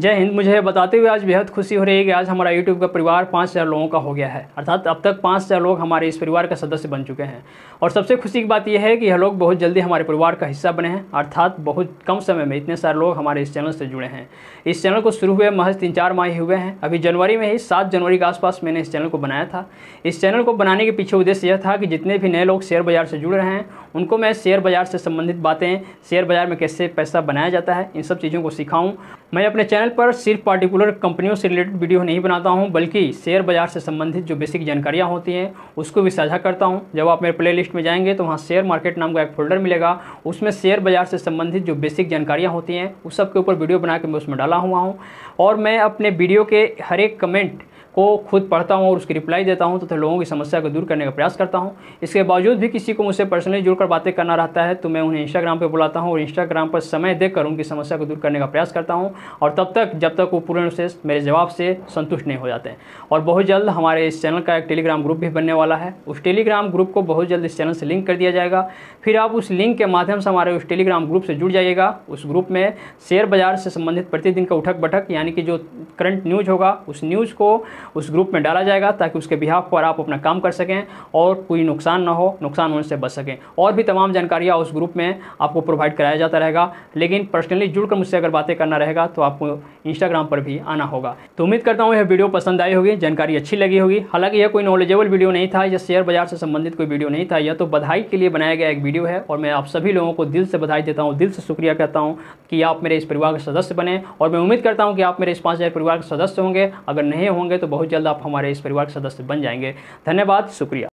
जय हिंद मुझे बताते हुए आज बेहद खुशी हो रही है कि आज हमारा यूट्यूब का परिवार पाँच हज़ार लोगों का हो गया है अर्थात अब तक पाँच हज़ार लोग हमारे इस परिवार का सदस्य बन चुके हैं और सबसे खुशी की बात यह है कि यह लोग बहुत जल्दी हमारे परिवार का हिस्सा बने हैं अर्थात बहुत कम समय में इतने सारे लोग हमारे इस चैनल से जुड़े हैं इस चैनल को शुरू हुए महज तीन चार माह ही हुए हैं अभी जनवरी में ही सात जनवरी के आसपास मैंने इस चैनल को बनाया था इस चैनल को बनाने के पीछे उद्देश्य यह था कि जितने भी नए लोग शेयर बाज़ार से जुड़ रहे हैं उनको मैं शेयर बाज़ार से संबंधित बातें शेयर बाज़ार में कैसे पैसा बनाया जाता है इन सब चीज़ों को सिखाऊँ मैं अपने चैनल पर सिर्फ पार्टिकुलर कंपनियों से रिलेटेड वीडियो नहीं बनाता हूं बल्कि शेयर बाजार से संबंधित जो बेसिक जानकारियां होती हैं उसको भी साझा करता हूं जब आप मेरे प्लेलिस्ट में जाएंगे तो वहां शेयर मार्केट नाम का एक फोल्डर मिलेगा उसमें शेयर बाजार से संबंधित जो बेसिक जानकारियाँ होती हैं उस सब के ऊपर वीडियो बना के मैं उसमें डाला हुआ हूँ और मैं अपने वीडियो के हर एक कमेंट को खुद पढ़ता हूँ और उसकी रिप्लाई देता हूँ तथा तो लोगों की समस्या को दूर करने का प्रयास करता हूँ इसके बावजूद भी किसी को मुझसे पर्सनली जुड़कर बातें करना रहता है तो मैं उन्हें इंस्टाग्राम पर बुलाता हूँ और इंस्टाग्राम पर समय देकर उनकी समस्या को दूर करने का प्रयास करता हूँ और तब तक जब तक वो पूर्ण से मेरे जवाब से संतुष्ट नहीं हो जाते और बहुत जल्द हमारे इस चैनल का एक टेलीग्राम ग्रुप भी बनने वाला है उस टेलीग्राम ग्रुप को बहुत जल्द इस चैनल से लिंक कर दिया जाएगा फिर आप उस लिंक के माध्यम से हमारे उस टेलीग्राम ग्रुप से जुड़ जाइएगा उस ग्रुप में शेयर बाजार से संबंधित प्रतिदिन का उठक बैठक यानी कि जो करंट न्यूज़ होगा उस न्यूज़ को उस ग्रुप में डाला जाएगा ताकि उसके बिहाफ पर आप अपना काम कर सकें और कोई नुकसान ना हो नुकसान होने से बच सकें और भी तमाम जानकारियाँ उस ग्रुप में आपको प्रोवाइड कराया जाता रहेगा लेकिन पर्सनली जुड़कर मुझसे अगर बातें करना रहेगा तो आपको इंस्टाग्राम पर भी आना होगा तो उम्मीद करता हूँ यह वीडियो पसंद आई होगी जानकारी अच्छी लगी होगी हालांकि यह कोई नॉलेजेबल वीडियो नहीं था या शेयर बाजार से संबंधित कोई वीडियो नहीं था यह तो बधाई के लिए बनाया गया एक वीडियो है और मैं आप सभी लोगों को दिल से बधाई देता हूँ दिल से शुक्रिया कहता हूँ कि आप मेरे इस परिवार के सदस्य बने और मैं उम्मीद करता हूँ कि आप मेरे इस पाँच परिवार के सदस्य होंगे अगर नहीं होंगे तो बहुत जल्द आप हमारे इस परिवार के सदस्य बन जाएंगे धन्यवाद शुक्रिया